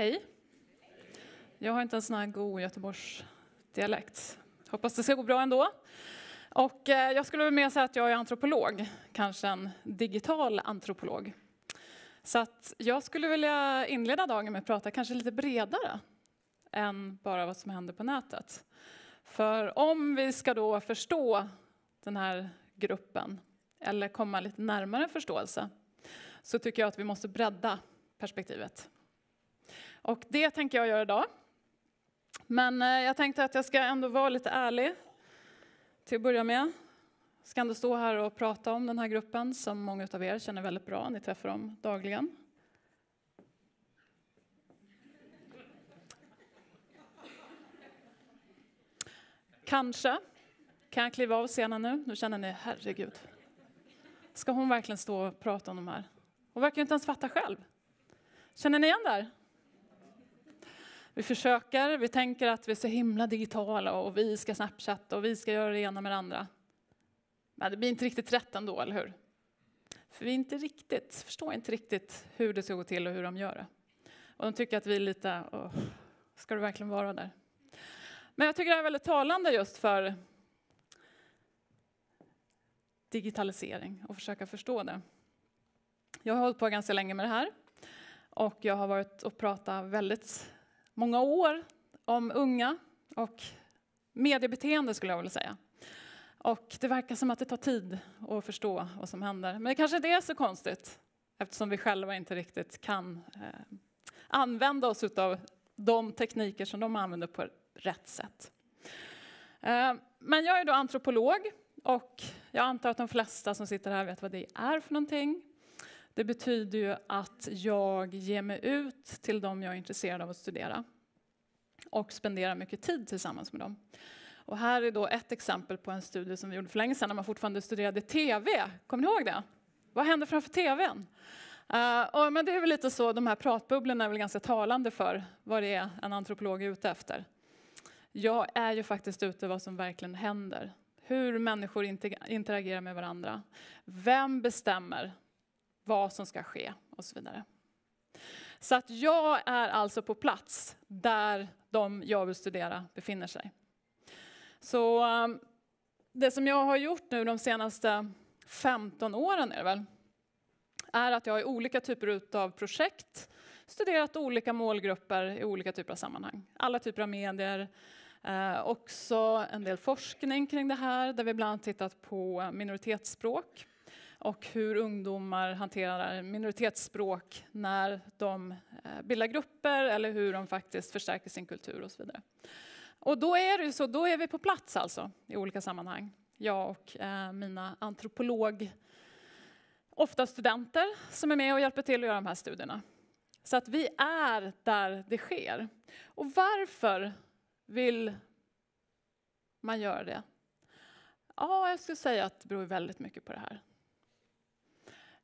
Hej. Jag har inte en sån här god Göteborgsdialekt. Hoppas det ska gå bra ändå. Och eh, jag skulle vilja säga att jag är antropolog, kanske en digital antropolog. Så att jag skulle vilja inleda dagen med att prata kanske lite bredare än bara vad som händer på nätet. För om vi ska då förstå den här gruppen eller komma lite närmare förståelse så tycker jag att vi måste bredda perspektivet. Och det tänker jag göra idag. Men eh, jag tänkte att jag ska ändå vara lite ärlig till att börja med. Jag ska ändå stå här och prata om den här gruppen som många av er känner väldigt bra. Ni träffar dem dagligen. Kanske kan jag kliva av scenen nu. Nu känner ni, herregud. Ska hon verkligen stå och prata om de här? Hon verkar ju inte ens fatta själv. Känner ni igen det här? Vi försöker, vi tänker att vi är så himla digitala och vi ska snapchatta och vi ska göra det ena med det andra. Men det blir inte riktigt rätt ändå, eller hur? För vi inte riktigt, förstår inte riktigt hur det ska gå till och hur de gör det. Och de tycker att vi är lite, oh, ska du verkligen vara där? Men jag tycker det är väldigt talande just för digitalisering och försöka förstå det. Jag har hållit på ganska länge med det här och jag har varit och pratat väldigt många år om unga och mediebeteende skulle jag vilja säga. Och det verkar som att det tar tid att förstå vad som händer. Men det kanske inte är så konstigt eftersom vi själva inte riktigt kan eh, använda oss av de tekniker som de använder på rätt sätt. Eh, men jag är då antropolog och jag antar att de flesta som sitter här vet vad det är för någonting. Det betyder ju att jag ger mig ut till dem jag är intresserad av att studera och spenderar mycket tid tillsammans med dem. Och här är då ett exempel på en studie som vi gjorde för länge sedan när man fortfarande studerade TV. Kommer ni ihåg det? Vad hände framför TVn? Uh, eh, men det är väl lite så, de här pratbubblorna är väl ganska talande för vad det är en antropolog är ute efter. Jag är ju faktiskt ute vad som verkligen händer. Hur människor interagerar med varandra. Vem bestämmer vad som ska ske och så vidare. Så att jag är alltså på plats där de jag vill studera befinner sig. Så um, det som jag har gjort nu de senaste 15 åren är det väl, är att jag i olika typer av projekt studerat olika målgrupper i olika typer av sammanhang. Alla typer av medier, eh, också en del forskning kring det här där vi bland annat tittat på minoritetsspråk och hur ungdomar hanterar minoritetsspråk när de eh, bildar grupper eller hur de faktiskt förstärker sin kultur och så vidare. Och då är, det så, då är vi på plats alltså i olika sammanhang, jag och eh, mina antropolog, ofta studenter som är med och hjälper till att göra de här studierna. Så att vi är där det sker. Och varför vill man göra det? Ja, jag skulle säga att det beror väldigt mycket på det här.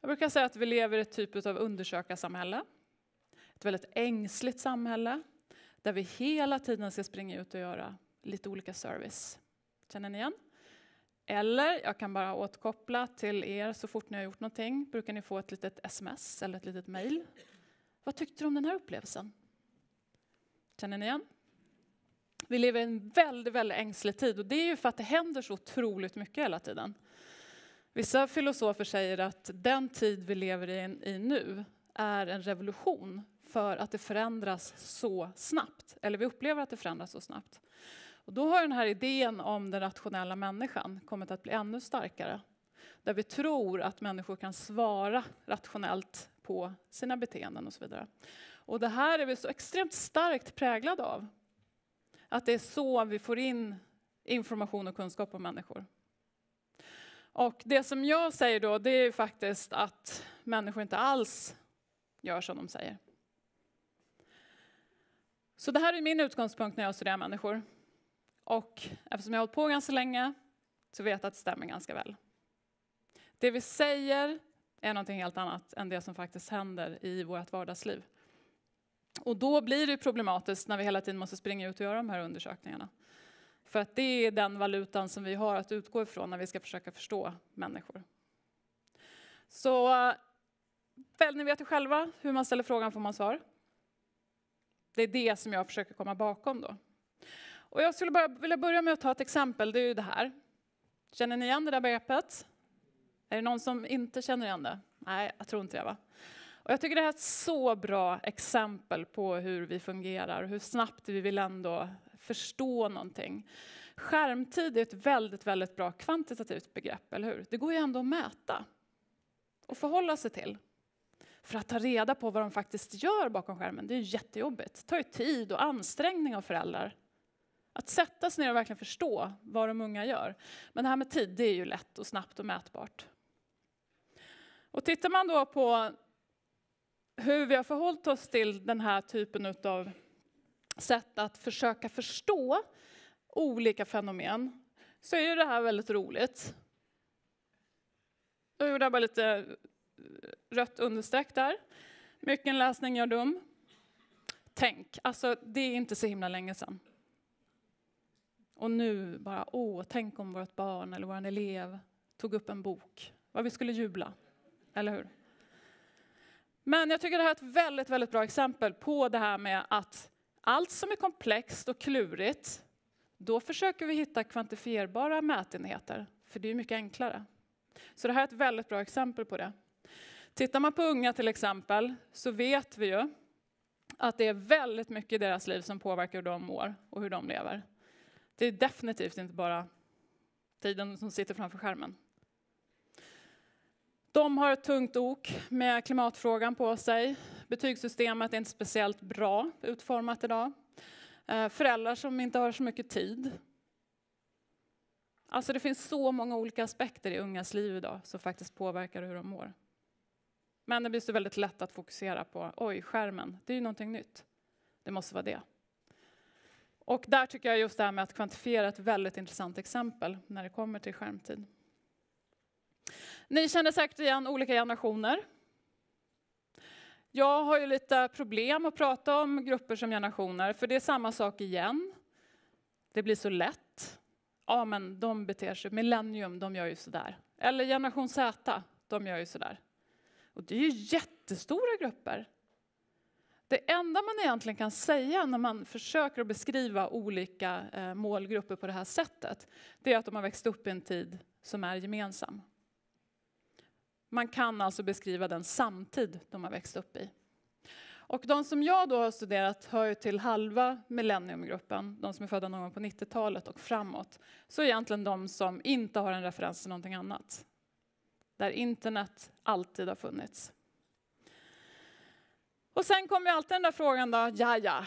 Jag brukar säga att vi lever i ett typ av undersökarsamhälle. Ett väldigt ängsligt samhälle där vi hela tiden ska springa ut och göra lite olika service. Känner ni igen? Eller, jag kan bara återkoppla till er så fort ni har gjort någonting, brukar ni få ett litet sms eller ett litet mail. Vad tyckte du om den här upplevelsen? Känner ni igen? Vi lever i en väldigt, väldigt ängslig tid och det är ju för att det händer så otroligt mycket hela tiden. Vissa filosofer säger att den tid vi lever i, nu är en revolution för att det förändras så snabbt, eller vi upplever att det förändras så snabbt. Och då har den här idén om den rationella människan kommit att bli ännu starkare. Där vi tror att människor kan svara rationellt på sina beteenden och så vidare. Och det här är vi så extremt starkt präglade av. Att det är så vi får in information och kunskap om människor. Och det som jag säger då, det är ju faktiskt att människor inte alls gör som de säger. Så det här är min utgångspunkt när jag studerar människor. Och eftersom jag har hållit på ganska länge så vet jag att det stämmer ganska väl. Det vi säger är någonting helt annat än det som faktiskt händer i vårt vardagsliv. Och då blir det problematiskt när vi hela tiden måste springa ut och göra de här undersökningarna. För att det är den valutan som vi har att utgå ifrån när vi ska försöka förstå människor. Så ni vet ju själva, hur man ställer frågan får man svar. Det är det som jag försöker komma bakom då. Och jag skulle bara vilja börja med att ta ett exempel, det är ju det här. Känner ni igen det där begreppet? Är det någon som inte känner igen det? Nej, jag tror inte det va? Och jag tycker det här är ett så bra exempel på hur vi fungerar, hur snabbt vi vill ändå förstå någonting. Skärmtid är ett väldigt, väldigt bra kvantitativt begrepp, eller hur? Det går ju ändå att mäta och förhålla sig till. För att ta reda på vad de faktiskt gör bakom skärmen, det är ju jättejobbigt. Det tar ju tid och ansträngning av föräldrar. Att sätta sig ner och verkligen förstå vad de unga gör. Men det här med tid, det är ju lätt och snabbt och mätbart. Och tittar man då på hur vi har förhållit oss till den här typen av sätt att försöka förstå olika fenomen så är ju det här väldigt roligt. Jag gjorde bara lite eh, rött understreck där. Mycken läsning gör dum. Tänk, alltså det är inte så himla länge sedan. Och nu bara, åh, tänk om vårt barn eller vår elev tog upp en bok. Vad vi skulle jubla, eller hur? Men jag tycker det här är ett väldigt, väldigt bra exempel på det här med att allt som är komplext och klurigt, då försöker vi hitta kvantifierbara mätenheter, för det är mycket enklare. Så det här är ett väldigt bra exempel på det. Tittar man på unga till exempel, så vet vi ju att det är väldigt mycket i deras liv som påverkar hur de mår och hur de lever. Det är definitivt inte bara tiden som sitter framför skärmen. De har ett tungt ok med klimatfrågan på sig. Betygssystemet är inte speciellt bra utformat idag. Eh, föräldrar som inte har så mycket tid. Alltså det finns så många olika aspekter i ungas liv idag som faktiskt påverkar hur de mår. Men det blir så väldigt lätt att fokusera på, oj, skärmen, det är ju någonting nytt. Det måste vara det. Och där tycker jag just det här med att kvantifiera ett väldigt intressant exempel när det kommer till skärmtid. Ni känner säkert igen olika generationer jag har ju lite problem att prata om grupper som generationer, för det är samma sak igen. Det blir så lätt. Ja, men de beter sig, millennium, de gör ju sådär. Eller generation Z, de gör ju sådär. Och det är ju jättestora grupper. Det enda man egentligen kan säga när man försöker att beskriva olika eh, målgrupper på det här sättet, det är att de har växt upp i en tid som är gemensam. Man kan alltså beskriva den samtid de har växt upp i. Och de som jag då har studerat hör ju till halva millenniumgruppen, de som är födda någon gång på 90-talet och framåt. Så egentligen de som inte har en referens till någonting annat. Där internet alltid har funnits. Och sen kommer ju alltid den där frågan då, ja ja,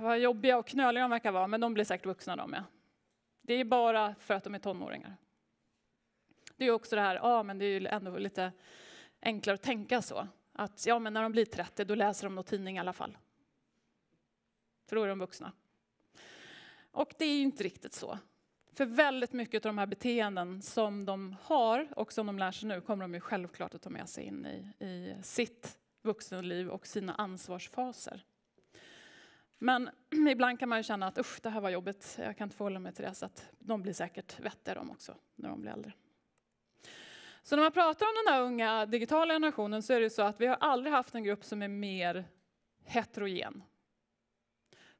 vad jobbiga och knöliga de verkar vara, men de blir säkert vuxna de med. Det är bara för att de är tonåringar. Det är också det här, ja men det är ju ändå lite enklare att tänka så. Att ja men när de blir 30 då läser de nog tidning i alla fall. För då är de vuxna. Och det är ju inte riktigt så. För väldigt mycket av de här beteenden som de har och som de lär sig nu kommer de ju självklart att ta med sig in i, i sitt vuxenliv och sina ansvarsfaser. Men ibland kan man ju känna att usch, det här var jobbigt, jag kan inte förhålla mig till det. Så att de blir säkert vettiga de också, när de blir äldre. Så när man pratar om den här unga digitala generationen så är det så att vi har aldrig haft en grupp som är mer heterogen.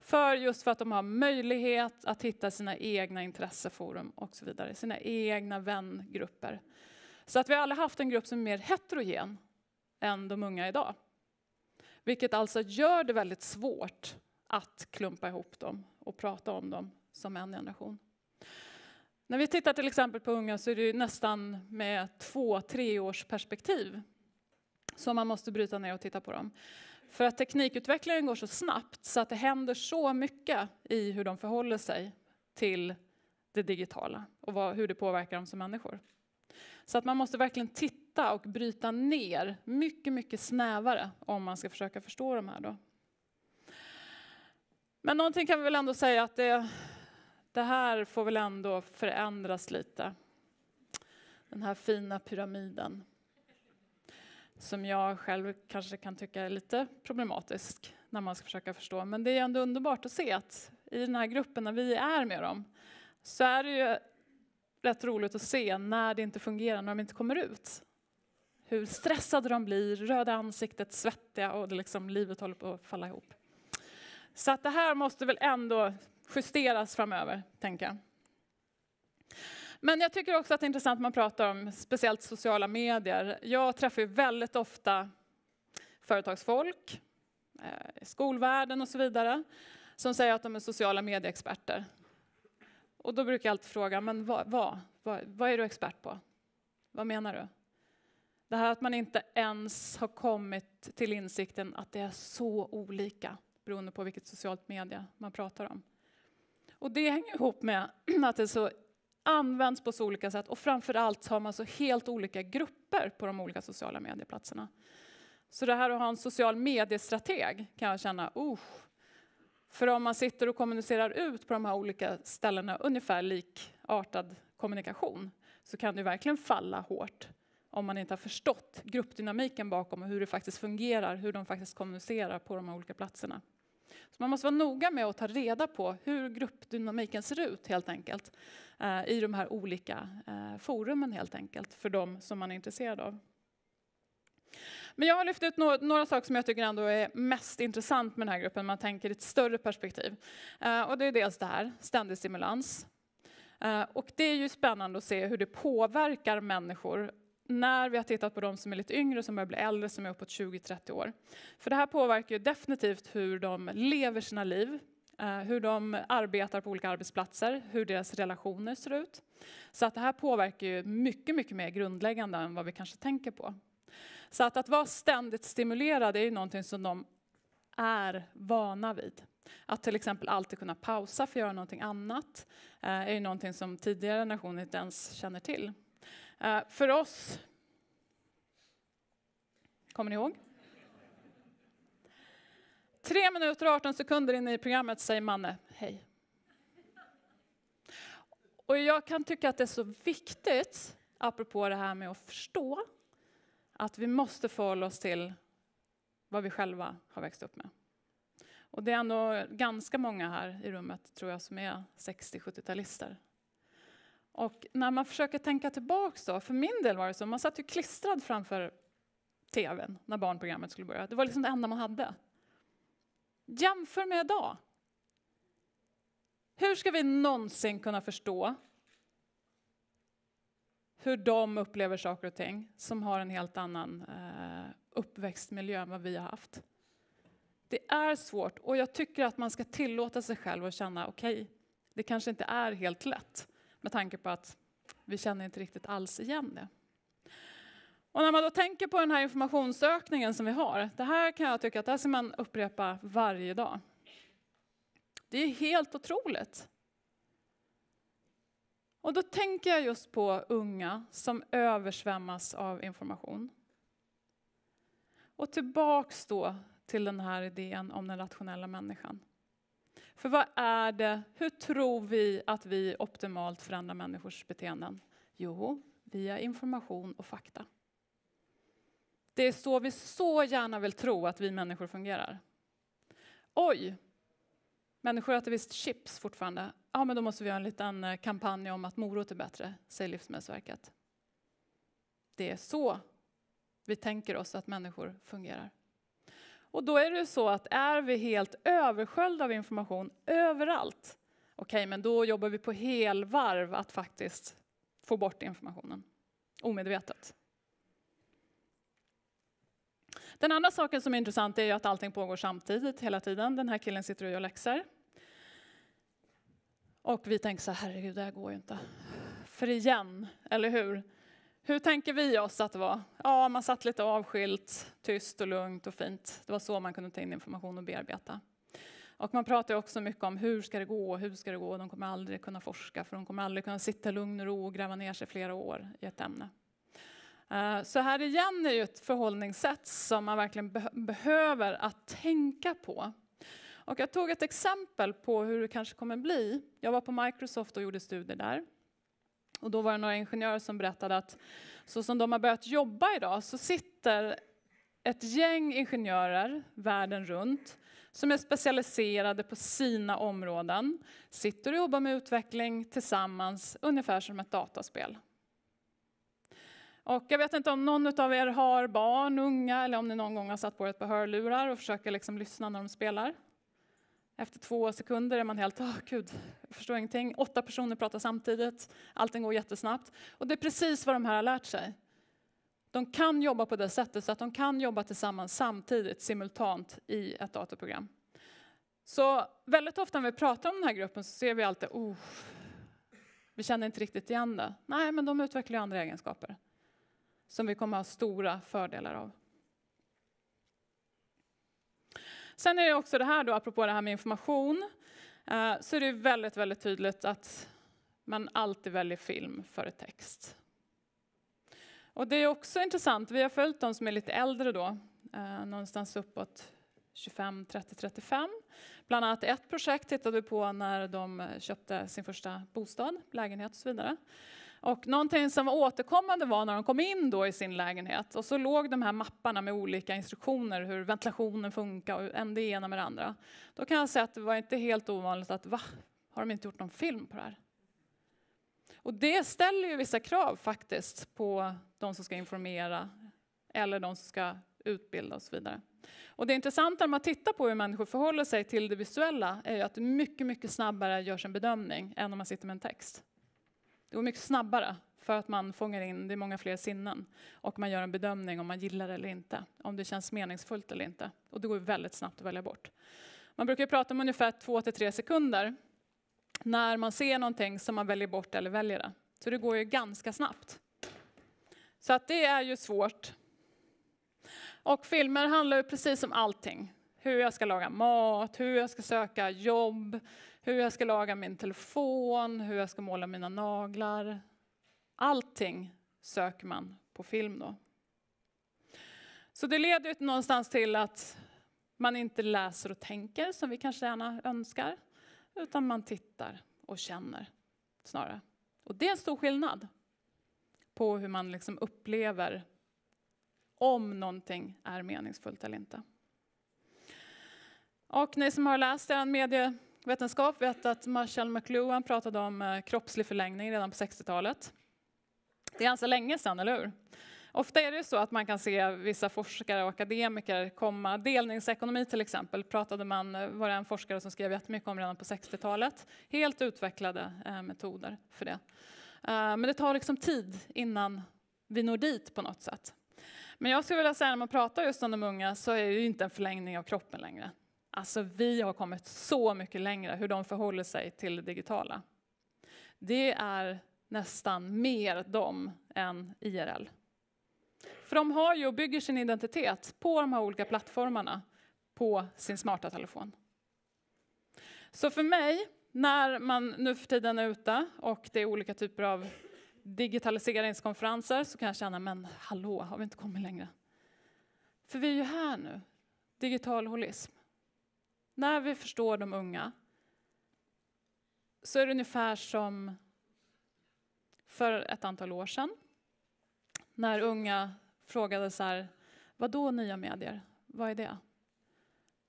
För just för att de har möjlighet att hitta sina egna intresseforum och så vidare, sina egna vängrupper. Så att vi har aldrig haft en grupp som är mer heterogen än de unga idag. Vilket alltså gör det väldigt svårt att klumpa ihop dem och prata om dem som en generation. När vi tittar till exempel på unga så är det ju nästan med två, treårs perspektiv som man måste bryta ner och titta på dem. För att teknikutvecklingen går så snabbt så att det händer så mycket i hur de förhåller sig till det digitala och vad, hur det påverkar dem som människor. Så att man måste verkligen titta och bryta ner mycket, mycket snävare om man ska försöka förstå de här. Då. Men någonting kan vi väl ändå säga att det det här får väl ändå förändras lite. Den här fina pyramiden som jag själv kanske kan tycka är lite problematisk när man ska försöka förstå. Men det är ändå underbart att se att i den här gruppen, när vi är med dem, så är det ju rätt roligt att se när det inte fungerar, när de inte kommer ut. Hur stressade de blir, röda ansiktet, svettiga och det liksom, livet håller på att falla ihop. Så att det här måste väl ändå justeras framöver, tänker jag. Men jag tycker också att det är intressant man pratar om speciellt sociala medier. Jag träffar ju väldigt ofta företagsfolk, eh, skolvärlden och så vidare, som säger att de är sociala medieexperter. Och då brukar jag alltid fråga, men vad, vad, vad, vad är du expert på? Vad menar du? Det här att man inte ens har kommit till insikten att det är så olika beroende på vilket socialt media man pratar om. Och det hänger ihop med att det så används på så olika sätt och framför allt har man så helt olika grupper på de olika sociala medieplatserna. Så det här att ha en social mediestrateg kan jag känna, usch. för om man sitter och kommunicerar ut på de här olika ställena ungefär likartad kommunikation så kan det verkligen falla hårt om man inte har förstått gruppdynamiken bakom och hur det faktiskt fungerar, hur de faktiskt kommunicerar på de här olika platserna. Så man måste vara noga med att ta reda på hur gruppdynamiken ser ut helt enkelt eh, i de här olika eh, forumen helt enkelt för de som man är intresserad av. Men jag har lyft ut några, saker som jag tycker ändå är mest intressant med den här gruppen, man tänker i ett större perspektiv. Eh, och det är dels det här, ständig stimulans. och det är ju spännande att se hur det påverkar människor när vi har tittat på de som är lite yngre, som börjar bli äldre, som är uppåt 20-30 år. För det här påverkar ju definitivt hur de lever sina liv, eh, hur de arbetar på olika arbetsplatser, hur deras relationer ser ut. Så att det här påverkar ju mycket, mycket mer grundläggande än vad vi kanske tänker på. Så att, att vara ständigt stimulerad är ju någonting som de är vana vid. Att till exempel alltid kunna pausa för att göra någonting annat eh, är ju någonting som tidigare generationer inte ens känner till. Eh, för oss... Kommer ni ihåg? Tre minuter och 18 sekunder in i programmet säger Manne hej. Och jag kan tycka att det är så viktigt, apropå det här med att förstå, att vi måste förhålla oss till vad vi själva har växt upp med. Och det är ändå ganska många här i rummet, tror jag, som är 60-70-talister. Och när man försöker tänka tillbaks då, för min del var det så, man satt ju klistrad framför tvn när barnprogrammet skulle börja. Det var liksom det enda man hade. Jämför med idag. Hur ska vi någonsin kunna förstå hur de upplever saker och ting som har en helt annan eh, uppväxtmiljö än vad vi har haft? Det är svårt och jag tycker att man ska tillåta sig själv att känna okej, okay, det kanske inte är helt lätt med tanke på att vi känner inte riktigt alls igen det. Och när man då tänker på den här informationsökningen som vi har, det här kan jag tycka att det här ska man upprepa varje dag. Det är helt otroligt. Och då tänker jag just på unga som översvämmas av information. Och tillbaks då till den här idén om den rationella människan. För vad är det, hur tror vi att vi optimalt förändrar människors beteenden? Jo, via information och fakta. Det är så vi så gärna vill tro att vi människor fungerar. Oj, människor äter visst chips fortfarande. Ja, men då måste vi göra en liten eh, kampanj om att morot är bättre, säger Livsmedelsverket. Det är så vi tänker oss att människor fungerar. Och då är det så att är vi helt översköljda av information överallt, okej, okay, men då jobbar vi på helvarv att faktiskt få bort informationen omedvetet. Den andra saken som är intressant är ju att allting pågår samtidigt hela tiden. Den här killen sitter och gör läxor. Och vi tänker så här, herregud, det här går ju inte. För igen, eller hur? Hur tänker vi oss att det var? Ja, man satt lite avskilt, tyst och lugnt och fint. Det var så man kunde ta in information och bearbeta. Och man pratar också mycket om hur ska det gå, hur ska det gå? De kommer aldrig kunna forska, för de kommer aldrig kunna sitta i lugn och ro och gräva ner sig flera år i ett ämne. Eh, så här igen är ju ett förhållningssätt som man verkligen be behöver att tänka på. Och jag tog ett exempel på hur det kanske kommer bli. Jag var på Microsoft och gjorde studier där. Och då var det några ingenjörer som berättade att så som de har börjat jobba idag så sitter ett gäng ingenjörer världen runt som är specialiserade på sina områden, sitter och jobbar med utveckling tillsammans, ungefär som ett dataspel. Och jag vet inte om någon av er har barn, unga eller om ni någon gång har satt på er ett par hörlurar och försöker liksom lyssna när de spelar. Efter två sekunder är man helt, åh ah, oh, gud, jag förstår ingenting. Åtta personer pratar samtidigt, allting går jättesnabbt. Och det är precis vad de här har lärt sig. De kan jobba på det sättet så att de kan jobba tillsammans samtidigt, simultant, i ett datorprogram. Så väldigt ofta när vi pratar om den här gruppen så ser vi alltid, oh, vi känner inte riktigt igen det. Nej, men de utvecklar ju andra egenskaper som vi kommer att ha stora fördelar av. Sen är det också det här då, apropå det här med information, eh, så är det väldigt, väldigt tydligt att man alltid väljer film före text. Och det är också intressant, vi har följt de som är lite äldre då, eh, någonstans uppåt 25, 30, 35. Bland annat ett projekt tittade vi på när de köpte sin första bostad, lägenhet och så vidare. Och någonting som var återkommande var när de kom in då i sin lägenhet och så låg de här mapparna med olika instruktioner hur ventilationen funkar och en det ena med det andra. Då kan jag säga att det var inte helt ovanligt att va, har de inte gjort någon film på det här? Och det ställer ju vissa krav faktiskt på de som ska informera eller de som ska utbilda och så vidare. Och det intressanta när man tittar på hur människor förhåller sig till det visuella är ju att det mycket, mycket snabbare görs en bedömning än om man sitter med en text. Det går mycket snabbare för att man fångar in, det är många fler sinnen och man gör en bedömning om man gillar det eller inte, om det känns meningsfullt eller inte. Och det går väldigt snabbt att välja bort. Man brukar prata om ungefär två till tre sekunder när man ser någonting som man väljer bort eller väljer det. Så det går ju ganska snabbt. Så att det är ju svårt. Och filmer handlar ju precis om allting. Hur jag ska laga mat, hur jag ska söka jobb, hur jag ska laga min telefon, hur jag ska måla mina naglar. Allting söker man på film då. Så det leder ju någonstans till att man inte läser och tänker som vi kanske gärna önskar, utan man tittar och känner snarare. Och det är en stor skillnad på hur man liksom upplever om någonting är meningsfullt eller inte. Och ni som har läst er medie Vetenskap vet att Marshall McLuhan pratade om eh, kroppslig förlängning redan på 60-talet. Det är ganska alltså länge sedan, eller hur? Ofta är det ju så att man kan se vissa forskare och akademiker komma, delningsekonomi till exempel, pratade man, eh, var det en forskare som skrev jättemycket om redan på 60-talet, helt utvecklade eh, metoder för det. Men det tar liksom tid innan vi når dit på något sätt. Men jag skulle vilja säga när man pratar just om de unga så är det ju inte en förlängning av kroppen längre. Alltså vi har kommit så mycket längre hur de förhåller sig till det digitala. Det är nästan mer dem än IRL. För de har ju och bygger sin identitet på de här olika plattformarna på sin smarta telefon. Så för mig, när man nu för tiden är ute och det är olika typer av digitaliseringskonferenser så kan jag känna, men hallå, har vi inte kommit längre? För vi är ju här nu, digital holism. När vi förstår de unga så är det ungefär som för ett antal år sedan när unga frågade så här, vad då nya medier? Vad är det?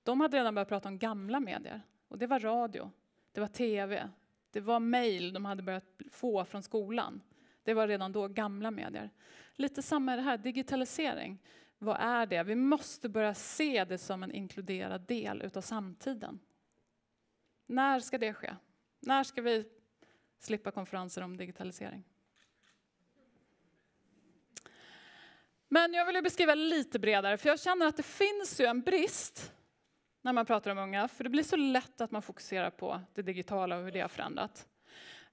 De hade redan börjat prata om gamla medier och det var radio, det var tv, det var mail de hade börjat få från skolan. Det var redan då gamla medier. Lite samma är det här, digitalisering. Vad är det? Vi måste börja se det som en inkluderad del utav samtiden. När ska det ske? När ska vi slippa konferenser om digitalisering? Men jag vill beskriva lite bredare, för jag känner att det finns ju en brist när man pratar om unga, för det blir så lätt att man fokuserar på det digitala och hur det har förändrat.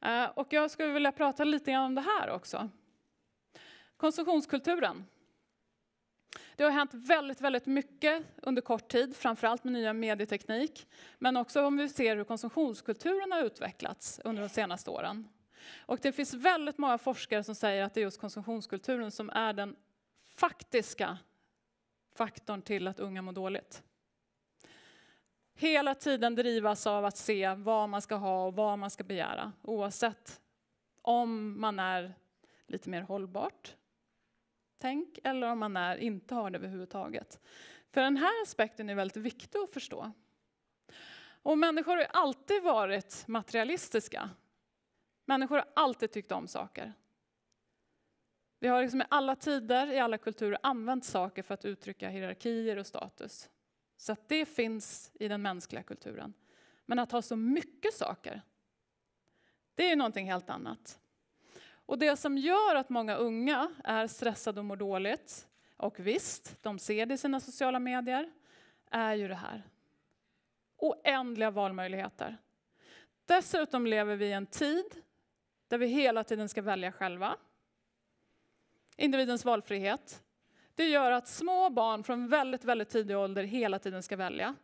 Eh, och jag skulle vilja prata lite grann om det här också. Konsumtionskulturen. Det har hänt väldigt, väldigt mycket under kort tid, framförallt med nya medieteknik, men också om vi ser hur konsumtionskulturen har utvecklats under de senaste åren. Och det finns väldigt många forskare som säger att det är just konsumtionskulturen som är den faktiska faktorn till att unga mår dåligt. Hela tiden drivas av att se vad man ska ha och vad man ska begära oavsett om man är lite mer hållbart, tänk eller om man är, inte har det överhuvudtaget. För den här aspekten är väldigt viktig att förstå. Och människor har alltid varit materialistiska. Människor har alltid tyckt om saker. Vi har liksom i alla tider, i alla kulturer använt saker för att uttrycka hierarkier och status. Så det finns i den mänskliga kulturen. Men att ha så mycket saker, det är ju någonting helt annat. Och det som gör att många unga är stressade och mår dåligt, och visst, de ser det i sina sociala medier, är ju det här. Oändliga valmöjligheter. Dessutom lever vi i en tid där vi hela tiden ska välja själva. Individens valfrihet. Det gör att små barn från väldigt, väldigt tidig ålder hela tiden ska välja.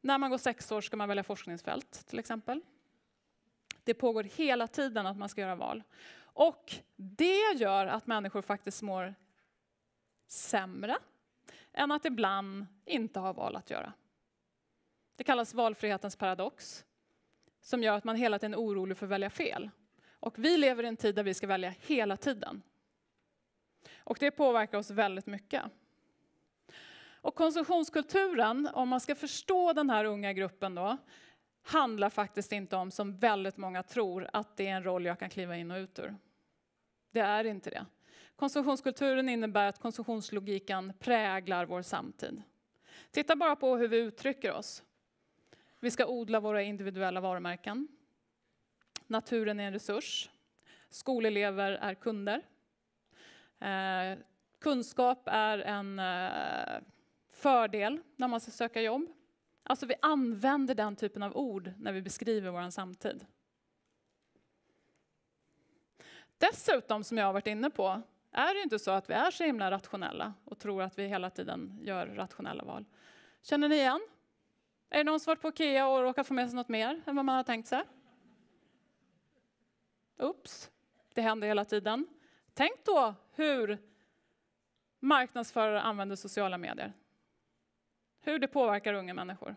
När man går sex år ska man välja forskningsfält, till exempel. Det pågår hela tiden att man ska göra val. Och det gör att människor faktiskt mår sämre än att ibland inte ha val att göra. Det kallas valfrihetens paradox, som gör att man hela tiden är orolig för att välja fel. Och vi lever i en tid där vi ska välja hela tiden. Och det påverkar oss väldigt mycket. Och konsumtionskulturen, om man ska förstå den här unga gruppen då, handlar faktiskt inte om, som väldigt många tror, att det är en roll jag kan kliva in och ut ur. Det är inte det. Konsumtionskulturen innebär att konsumtionslogiken präglar vår samtid. Titta bara på hur vi uttrycker oss. Vi ska odla våra individuella varumärken. Naturen är en resurs. Skolelever är kunder. Eh, kunskap är en eh, fördel när man ska söka jobb. Alltså vi använder den typen av ord när vi beskriver vår samtid. Dessutom, som jag har varit inne på, är det inte så att vi är så himla rationella och tror att vi hela tiden gör rationella val. Känner ni igen? Är det någon som varit på Ikea och råkat få med sig något mer än vad man har tänkt sig? Oops, det händer hela tiden. Tänk då hur marknadsförare använder sociala medier. Hur det påverkar unga människor.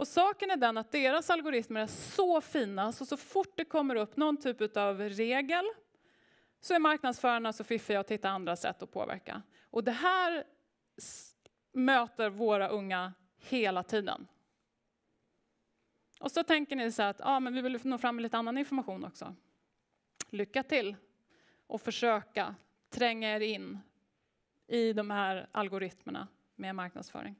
Och saken är den att deras algoritmer är så fina så så fort det kommer upp någon typ av regel så är marknadsförarna så fiffiga att hitta andra sätt att påverka. Och det här möter våra unga hela tiden. Och så tänker ni så att ah, men vi vill nå fram med lite annan information också. Lycka till och försöka tränga er in i de här algoritmerna med marknadsföring.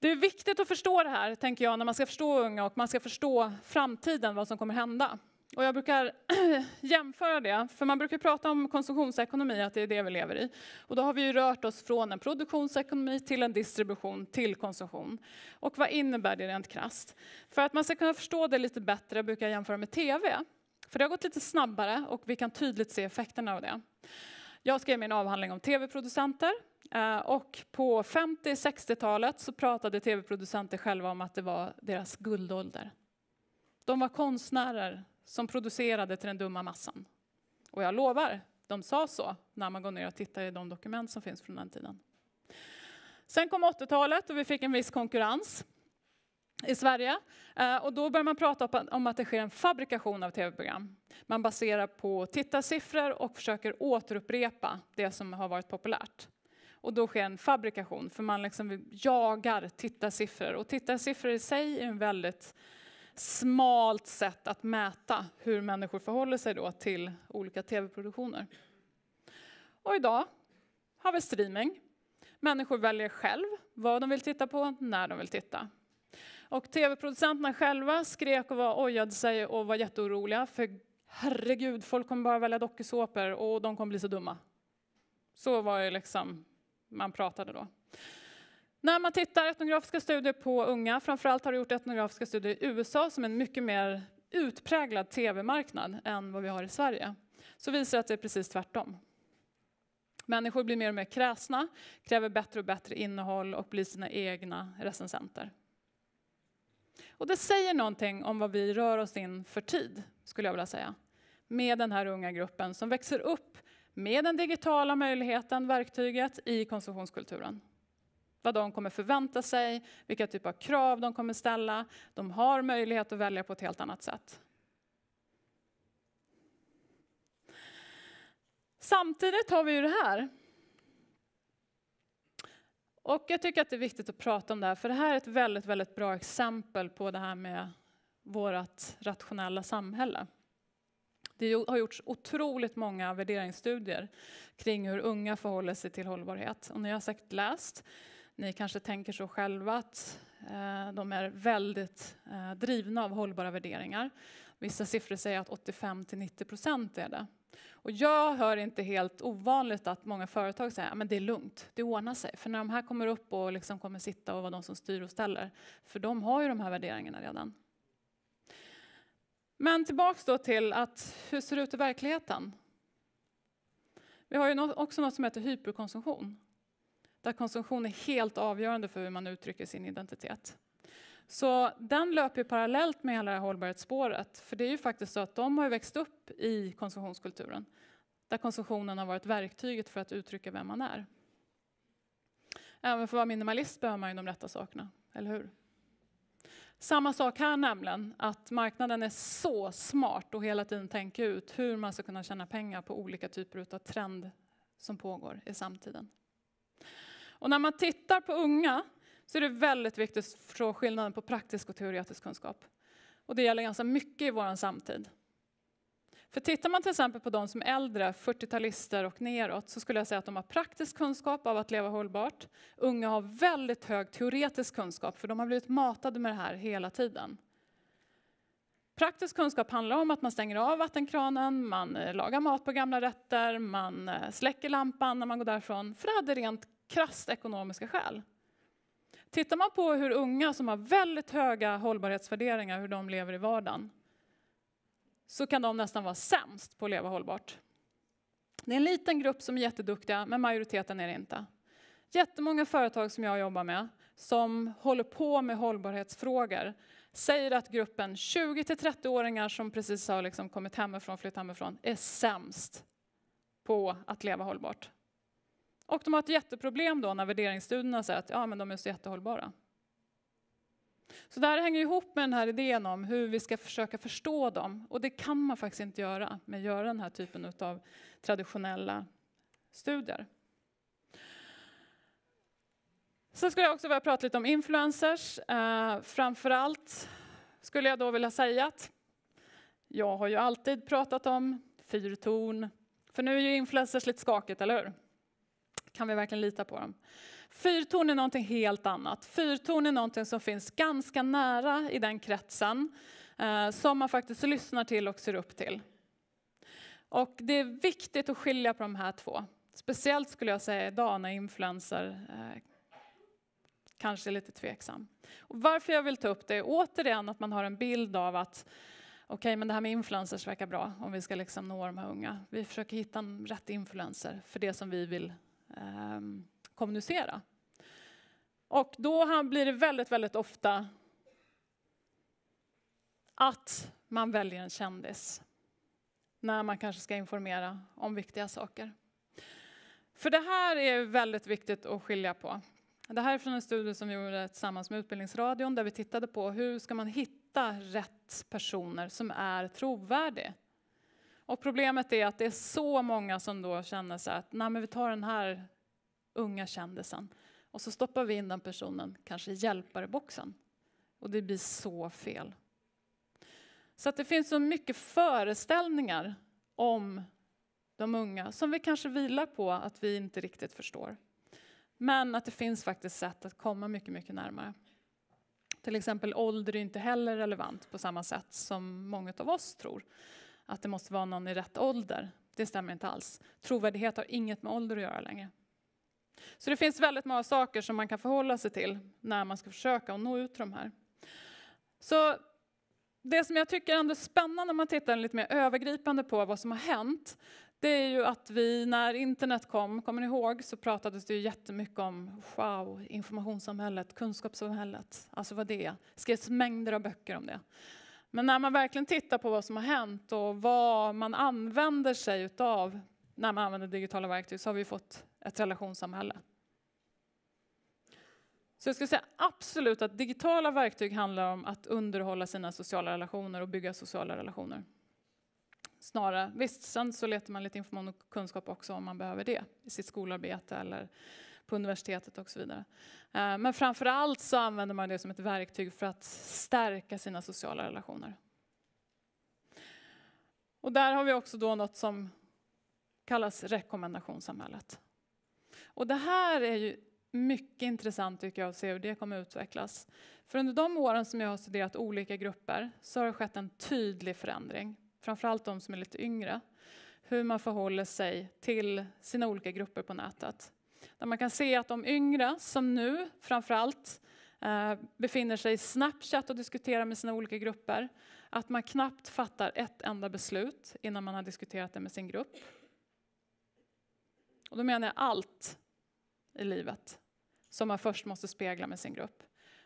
Det är viktigt att förstå det här, tänker jag, när man ska förstå unga och man ska förstå framtiden, vad som kommer hända. Och jag brukar jämföra det, för man brukar prata om konsumtionsekonomi, att det är det vi lever i. Och då har vi ju rört oss från en produktionsekonomi till en distribution till konsumtion. Och vad innebär det rent krasst? För att man ska kunna förstå det lite bättre brukar jag jämföra med TV. För det har gått lite snabbare och vi kan tydligt se effekterna av det. Jag skrev min avhandling om tv-producenter. Eh, och på 50-60-talet så pratade tv-producenter själva om att det var deras guldålder. De var konstnärer som producerade till den dumma massan. Och jag lovar, de sa så när man går ner och tittar i de dokument som finns från den tiden. Sen kom 80-talet och vi fick en viss konkurrens i Sverige. Eh, och då börjar man prata om att det sker en fabrikation av tv-program. Man baserar på tittarsiffror och försöker återupprepa det som har varit populärt. Och då sker en fabrikation, för man liksom jagar tittarsiffror. Och tittarsiffror i sig är en väldigt smalt sätt att mäta hur människor förhåller sig då till olika tv-produktioner. Och idag har vi streaming. Människor väljer själv vad de vill titta på, när de vill titta. Och tv-producenterna själva skrek och var, ojade sig och var jätteoroliga. För herregud, folk kommer bara välja dokusåpor och de kommer bli så dumma. Så var det liksom man pratade då. När man tittar etnografiska studier på unga, framförallt har det gjort etnografiska studier i USA som är en mycket mer utpräglad tv-marknad än vad vi har i Sverige, så visar det att det är precis tvärtom. Människor blir mer och mer kräsna, kräver bättre och bättre innehåll och blir sina egna recensenter. Och det säger någonting om vad vi rör oss in för tid, skulle jag vilja säga, med den här unga gruppen som växer upp med den digitala möjligheten, verktyget, i konsumtionskulturen. Vad de kommer förvänta sig, vilka typer av krav de kommer ställa. De har möjlighet att välja på ett helt annat sätt. Samtidigt har vi ju det här. Och jag tycker att det är viktigt att prata om det här, för det här är ett väldigt, väldigt bra exempel på det här med vårt rationella samhälle. Det har gjorts otroligt många värderingsstudier kring hur unga förhåller sig till hållbarhet. Och ni har säkert läst, ni kanske tänker så själva, att eh, de är väldigt eh, drivna av hållbara värderingar. Vissa siffror säger att 85 90 procent är det. Och jag hör inte helt ovanligt att många företag säger att det är lugnt, det ordnar sig. För när de här kommer upp och liksom kommer sitta och vara de som styr och ställer, för de har ju de här värderingarna redan. Men tillbaks då till att hur ser det ut i verkligheten? Vi har ju också något som heter hyperkonsumtion, där konsumtion är helt avgörande för hur man uttrycker sin identitet. Så den löper parallellt med hela det här hållbarhetsspåret. För det är ju faktiskt så att de har växt upp i konsumtionskulturen där konsumtionen har varit verktyget för att uttrycka vem man är. Även för att vara minimalist behöver man ju de rätta sakerna, eller hur? Samma sak här nämligen, att marknaden är så smart och hela tiden tänker ut hur man ska kunna tjäna pengar på olika typer av trend som pågår i samtiden. Och när man tittar på unga så är det väldigt viktigt att förstå skillnaden på praktisk och teoretisk kunskap. Och det gäller ganska mycket i vår samtid. För tittar man till exempel på de som är äldre, 40-talister och neråt, så skulle jag säga att de har praktisk kunskap av att leva hållbart. Unga har väldigt hög teoretisk kunskap, för de har blivit matade med det här hela tiden. Praktisk kunskap handlar om att man stänger av vattenkranen, man eh, lagar mat på gamla rätter, man eh, släcker lampan när man går därifrån, för det hade rent krasst ekonomiska skäl. Tittar man på hur unga som har väldigt höga hållbarhetsvärderingar, hur de lever i vardagen, så kan de nästan vara sämst på att leva hållbart. Det är en liten grupp som är jätteduktiga, men majoriteten är det inte. Jättemånga företag som jag jobbar med, som håller på med hållbarhetsfrågor, säger att gruppen 20-30-åringar som precis har liksom kommit hemifrån, flyttat hemifrån, är sämst på att leva hållbart. Och de har ett jätteproblem då när värderingsstudierna säger att ja, men de är så jättehållbara. Så det här hänger ihop med den här idén om hur vi ska försöka förstå dem. Och det kan man faktiskt inte göra med att göra den här typen av traditionella studier. Sen skulle jag också vilja prata lite om influencers. Eh, framförallt skulle jag då vilja säga att jag har ju alltid pratat om fyrtorn. För nu är ju influencers lite skakigt, eller hur? Kan vi verkligen lita på dem? Fyrtorn är någonting helt annat. Fyrtorn är någonting som finns ganska nära i den kretsen eh, som man faktiskt lyssnar till och ser upp till. Och det är viktigt att skilja på de här två. Speciellt skulle jag säga idag när influencer eh, kanske är lite tveksam. Och varför jag vill ta upp det är återigen att man har en bild av att okej, okay, men det här med influencers verkar bra om vi ska liksom nå de här unga. Vi försöker hitta rätt influencer för det som vi vill Ehm, kommunicera. Och då blir det väldigt, väldigt ofta att man väljer en kändis när man kanske ska informera om viktiga saker. För det här är väldigt viktigt att skilja på. Det här är från en studie som vi gjorde tillsammans med Utbildningsradion där vi tittade på hur ska man hitta rätt personer som är trovärdiga och problemet är att det är så många som då känner sig att Nej, men vi tar den här unga kändisen och så stoppar vi in den personen kanske i hjälpareboxen. Och det blir så fel. Så att det finns så mycket föreställningar om de unga som vi kanske vilar på att vi inte riktigt förstår. Men att det finns faktiskt sätt att komma mycket, mycket närmare. Till exempel ålder är inte heller relevant på samma sätt som många av oss tror att det måste vara någon i rätt ålder. Det stämmer inte alls. Trovärdighet har inget med ålder att göra längre. Så det finns väldigt många saker som man kan förhålla sig till när man ska försöka att nå ut till de här. Så det som jag tycker ändå är spännande när man tittar lite mer övergripande på vad som har hänt, det är ju att vi när internet kom, kommer ni ihåg, så pratades det ju jättemycket om wow, informationssamhället, kunskapssamhället, alltså vad det är. skrevs mängder av böcker om det. Men när man verkligen tittar på vad som har hänt och vad man använder sig av när man använder digitala verktyg så har vi fått ett relationssamhälle. Så jag skulle säga absolut att digitala verktyg handlar om att underhålla sina sociala relationer och bygga sociala relationer. Snarare, visst, sen så letar man lite information och kunskap också om man behöver det i sitt skolarbete eller på universitetet och så vidare. Eh, men framför allt så använder man det som ett verktyg för att stärka sina sociala relationer. Och där har vi också då något som kallas rekommendationssamhället. Och det här är ju mycket intressant tycker jag att se hur det kommer utvecklas. För under de åren som jag har studerat olika grupper så har det skett en tydlig förändring, framförallt de som är lite yngre, hur man förhåller sig till sina olika grupper på nätet. Där man kan se att de yngre som nu framförallt eh, befinner sig i Snapchat och diskuterar med sina olika grupper, att man knappt fattar ett enda beslut innan man har diskuterat det med sin grupp. Och då menar jag allt i livet som man först måste spegla med sin grupp.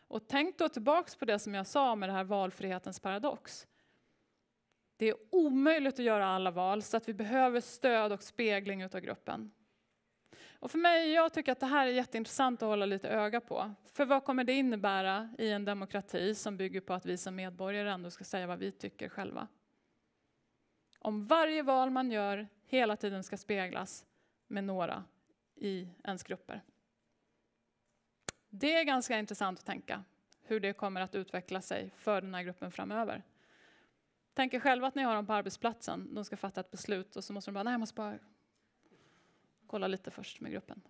Och tänk då tillbaks på det som jag sa med det här valfrihetens paradox. Det är omöjligt att göra alla val, så att vi behöver stöd och spegling utav gruppen. Och för mig, jag tycker att det här är jätteintressant att hålla lite öga på. För vad kommer det innebära i en demokrati som bygger på att vi som medborgare ändå ska säga vad vi tycker själva? Om varje val man gör hela tiden ska speglas med några i ens grupper. Det är ganska intressant att tänka hur det kommer att utveckla sig för den här gruppen framöver. Tänk er själva att ni har dem på arbetsplatsen. De ska fatta ett beslut och så måste de bara, nej, jag måste bara kolla lite först med gruppen.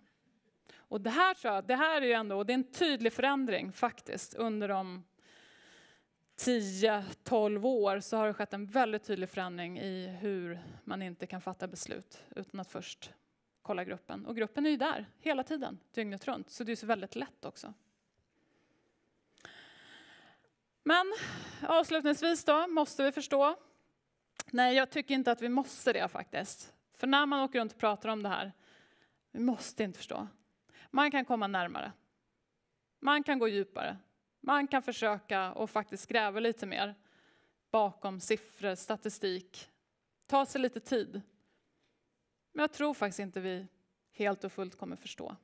Och det här tror jag, det här är ju ändå, det är en tydlig förändring faktiskt under de 10-12 år så har det skett en väldigt tydlig förändring i hur man inte kan fatta beslut utan att först kolla gruppen. Och gruppen är ju där hela tiden, dygnet runt, så det är så väldigt lätt också. Men avslutningsvis då, måste vi förstå? Nej, jag tycker inte att vi måste det faktiskt. För när man åker runt och pratar om det här vi måste inte förstå. Man kan komma närmare. Man kan gå djupare. Man kan försöka och faktiskt gräva lite mer bakom siffror, statistik. Ta sig lite tid. Men jag tror faktiskt inte vi helt och fullt kommer förstå.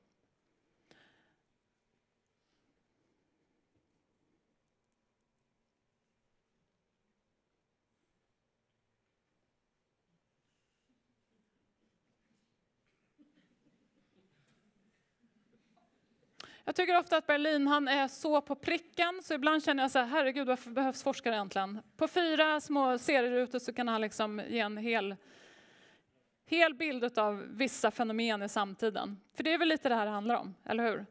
Jag tycker ofta att Berlin han är så på pricken, så ibland känner jag så här, herregud, varför behövs forskare egentligen? På fyra små serierutor så kan han liksom ge en hel, hel bild av vissa fenomen i samtiden. För det är väl lite det här det handlar om, eller hur?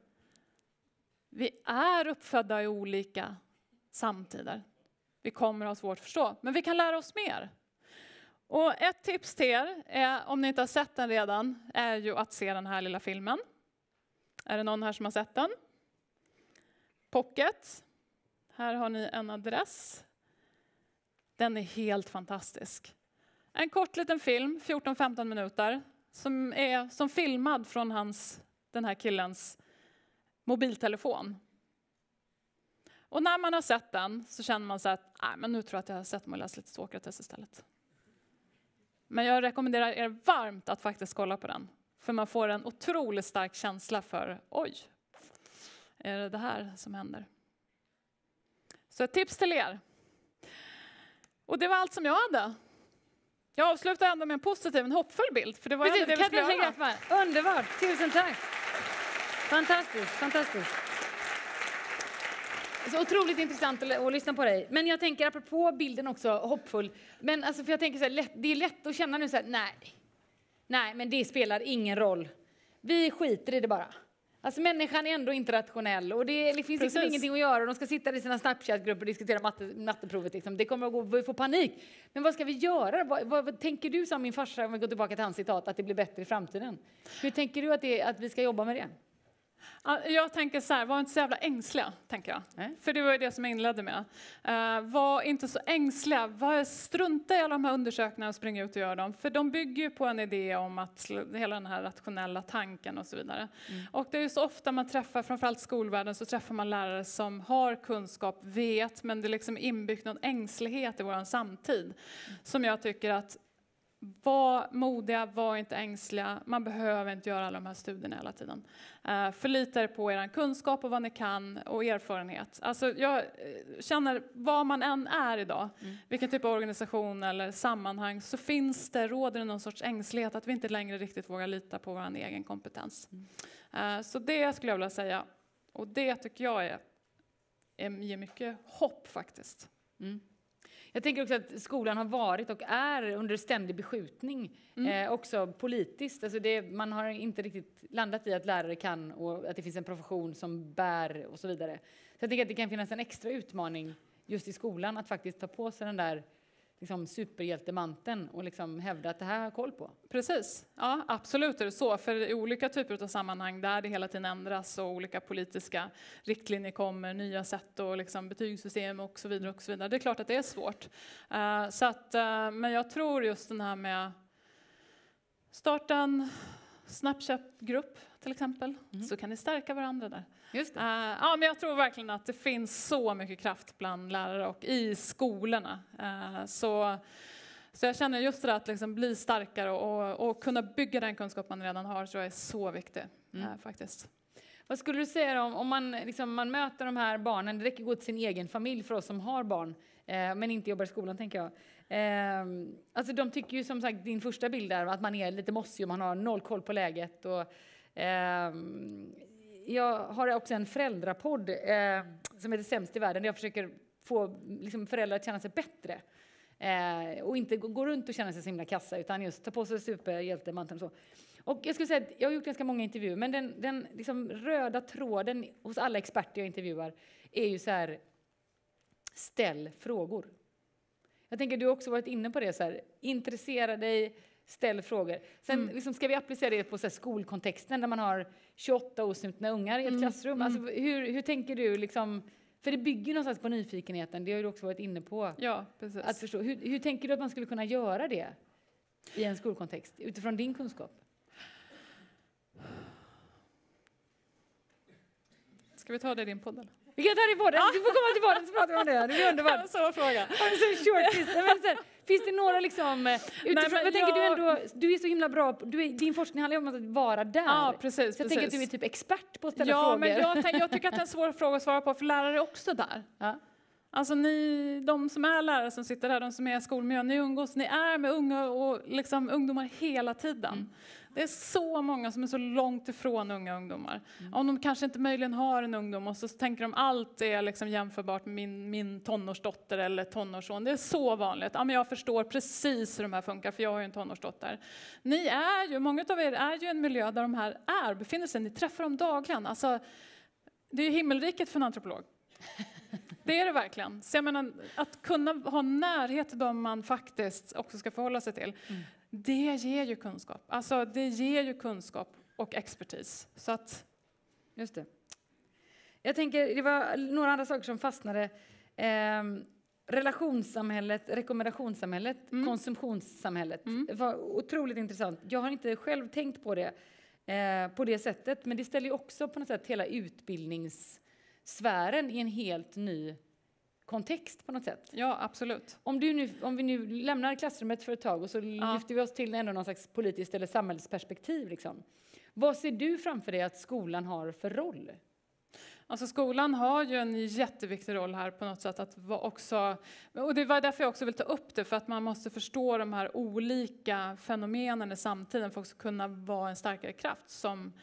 Vi är uppfödda i olika samtider. Vi kommer att ha svårt att förstå, men vi kan lära oss mer. Och ett tips till er, är, om ni inte har sett den redan, är ju att se den här lilla filmen är det någon här som har sett den? Pocket. Här har ni en adress. Den är helt fantastisk. En kort liten film, 14-15 minuter, som är som filmad från hans, den här killens mobiltelefon. Och när man har sett den så känner man så att Nej, men nu tror jag att jag har sett mig och läst lite Sokrates istället. Men jag rekommenderar er varmt att faktiskt kolla på den. För man får en otroligt stark känsla för, oj, är det det här som händer? Så ett tips till er. Och det var allt som jag hade. Jag avslutar ändå med en positiv, en hoppfull bild. För det var Precis, det vi skulle göra. Underbart, tusen tack. Fantastiskt, fantastiskt. Så otroligt intressant att, att, lyssna på dig. Men jag tänker apropå bilden också, hoppfull. Men alltså, för jag tänker så här, lätt, det är lätt att känna nu så här, nej, Nej, men det spelar ingen roll. Vi skiter i det bara. Alltså människan är ändå inte rationell och det, det finns liksom ingenting att göra. De ska sitta i sina Snapchat-grupper och diskutera matte, matteprovet. Liksom. Det kommer att gå, vi får panik. Men vad ska vi göra? Vad, vad, vad tänker du som min farsa, om vi går tillbaka till hans citat, att det blir bättre i framtiden? Hur tänker du att, det, att vi ska jobba med det? Jag tänker så här, var inte så jävla ängsliga, tänker jag. Nej. För det var ju det som jag inledde med. Uh, var inte så ängsliga, var, strunta i alla de här undersökningarna och spring ut och gör dem. För de bygger ju på en idé om att hela den här rationella tanken och så vidare. Mm. Och det är ju så ofta man träffar, framförallt skolvärlden, så träffar man lärare som har kunskap, vet, men det är liksom inbyggt någon ängslighet i vår samtid. Mm. Som jag tycker att var modiga, var inte ängsliga. Man behöver inte göra alla de här studierna hela tiden. Eh, förlita er på er kunskap och vad ni kan och erfarenhet. Alltså jag eh, känner, var man än är idag, mm. vilken typ av organisation eller sammanhang, så finns det, råder det någon sorts ängslighet att vi inte längre riktigt vågar lita på vår egen kompetens. Mm. Eh, så det skulle jag vilja säga. Och det tycker jag är, är, ger mycket hopp faktiskt. Mm. Jag tänker också att skolan har varit och är under ständig beskjutning mm. eh, också politiskt. Alltså det, man har inte riktigt landat i att lärare kan och att det finns en profession som bär och så vidare. Så jag tänker att det kan finnas en extra utmaning just i skolan att faktiskt ta på sig den där liksom, superhjältemanteln och liksom hävda att det här har jag koll på. Precis, ja absolut är det så. För i olika typer av sammanhang där det hela tiden ändras och olika politiska riktlinjer kommer, nya sätt och liksom betygssystem och så vidare. och så vidare. Det är klart att det är svårt. Uh, så att, uh, men jag tror just den här med starta en Snapchat-grupp till exempel, mm. så kan ni stärka varandra där. Just uh, ja, men jag tror verkligen att det finns så mycket kraft bland lärare och i skolorna. Uh, så, så jag känner just det där att liksom bli starkare och, och, kunna bygga den kunskap man redan har tror jag är så viktigt. mm. uh, faktiskt. Vad skulle du säga om, om man, liksom, man möter de här barnen, det räcker att gå till sin egen familj för oss som har barn, men inte jobbar i skolan tänker jag. Ehm, alltså de tycker ju som sagt, din första bild där, att man är lite mossig och man har noll koll på läget. Och, ehm, jag har också en föräldrapodd eh, som heter Sämst i världen där jag försöker få liksom, föräldrar att känna sig bättre. Eh, och inte gå, gå, runt och känna sig så himla kassa utan just ta på sig superhjältemanteln och så. Och jag skulle säga jag har gjort ganska många intervjuer men den, den liksom, röda tråden hos alla experter jag intervjuar är ju så här ställ frågor. Jag tänker du har också varit inne på det så här, intressera dig, ställ frågor. Sen mm. liksom, ska vi applicera det på så här, skolkontexten där man har 28 osnutna ungar i ett mm. klassrum. Alltså, mm. hur, hur tänker du liksom, för det bygger någonstans på nyfikenheten, det har du också varit inne på. Ja, precis. Att förstå. Hur, hur tänker du att man skulle kunna göra det i en skolkontext utifrån din kunskap? Ska vi ta det i din podd? Vi kan ta det i podden. Du får komma till podden så pratar vi om det. Det blir underbart. En svår fråga. En sån short Finns det några liksom... Eh, Utifrån, Nej, jag tänker jag... du ändå, du är så himla bra, du är, din forskning handlar ju om att vara där. Ja, precis. Så jag precis. tänker att du är typ expert på att ställa ja, frågor. Men jag, jag tycker att det är en svår fråga att svara på, för lärare är också där. Ja. Alltså ni, de som är lärare som sitter där, de som är skolmiljö, ni umgås, ni är med unga och liksom ungdomar hela tiden. Mm. Det är så många som är så långt ifrån unga ungdomar. Mm. Om de kanske inte möjligen har en ungdom och så tänker de allt är liksom jämförbart med min, min tonårsdotter eller tonårsson. Det är så vanligt. Ja, men jag förstår precis hur de här funkar för jag har ju en tonårsdotter. Ni är ju, många av er är ju i en miljö där de här är, befinner sig. Ni träffar dem dagligen. Alltså, det är himmelriket för en antropolog. Det är det verkligen. Så jag menar, att kunna ha närhet till dem man faktiskt också ska förhålla sig till. Mm. Det ger ju kunskap. Alltså, det ger ju kunskap och expertis. Så att... Just det. Jag tänker, det var några andra saker som fastnade. Eh, relationssamhället, rekommendationssamhället, mm. konsumtionssamhället. Mm. Det var otroligt intressant. Jag har inte själv tänkt på det eh, på det sättet, men det ställer ju också på något sätt hela utbildningssfären i en helt ny kontext på något sätt. Ja, absolut. Om, du nu, om vi nu lämnar klassrummet för ett tag och så ja. lyfter vi oss till ändå någon slags politiskt eller samhällsperspektiv. Liksom. Vad ser du framför dig att skolan har för roll? Alltså skolan har ju en jätteviktig roll här på något sätt att också, och det var därför jag också vill ta upp det, för att man måste förstå de här olika fenomenen i samtiden för att också kunna vara en starkare kraft som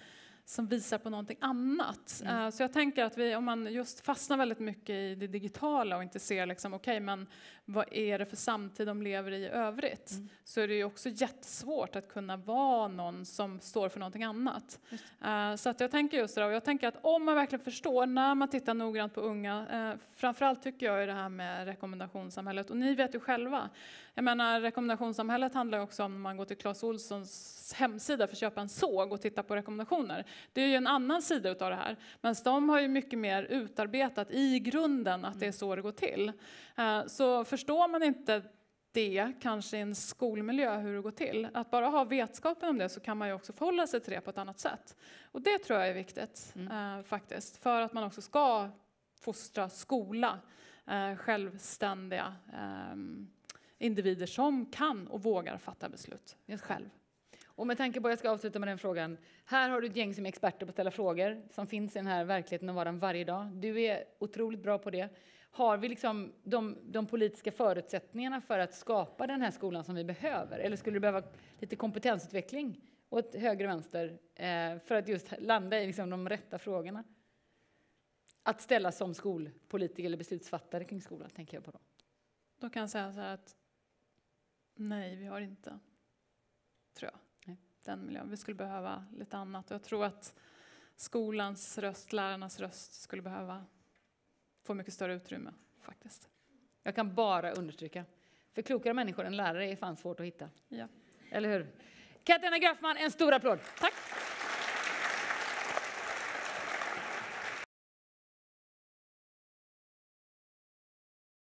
som visar på någonting annat. Mm. Eh, så jag tänker att vi, om man just fastnar väldigt mycket i det digitala och inte ser liksom, okej, okay, men vad är det för samtid de lever i i övrigt? Mm. Så är det ju också jättesvårt att kunna vara någon som står för någonting annat. Uh, så att jag tänker just det och jag tänker att om man verkligen förstår, när man tittar noggrant på unga, uh, framförallt tycker jag ju det här med rekommendationssamhället, och ni vet ju själva, jag menar, rekommendationssamhället handlar också om, man går till Clas Olssons hemsida för att köpa en såg och titta på rekommendationer. Det är ju en annan sida utav det här. Men de har ju mycket mer utarbetat i grunden att det är mm. så det går till. Eh, så förstår man inte det, kanske i en skolmiljö, hur det går till. Att bara ha vetskapen om det så kan man ju också förhålla sig till det på ett annat sätt. Och det tror jag är viktigt mm. eh, faktiskt, för att man också ska fostra skola eh, självständiga eh, individer som kan och vågar fatta beslut själv. Och med tanke på, jag ska avsluta med den frågan. Här har du ett gäng som är experter på att ställa frågor, som finns i den här verkligheten och vardagen varje dag. Du är otroligt bra på det. Har vi liksom de, de, politiska förutsättningarna för att skapa den här skolan som vi behöver? Eller skulle du behöva lite kompetensutveckling åt höger och vänster eh, för att just landa i liksom de rätta frågorna? Att ställa som skolpolitiker eller beslutsfattare kring skolan, tänker jag på då. Då kan jag säga så här att Nej, vi har inte, tror jag, Nej. den miljön. Vi skulle behöva lite annat. Jag tror att skolans röst, lärarnas röst, skulle behöva få mycket större utrymme faktiskt. Jag kan bara understryka. För klokare människor än lärare är fan svårt att hitta. Ja. Eller hur? Katarina Graffman, en stor applåd. Tack.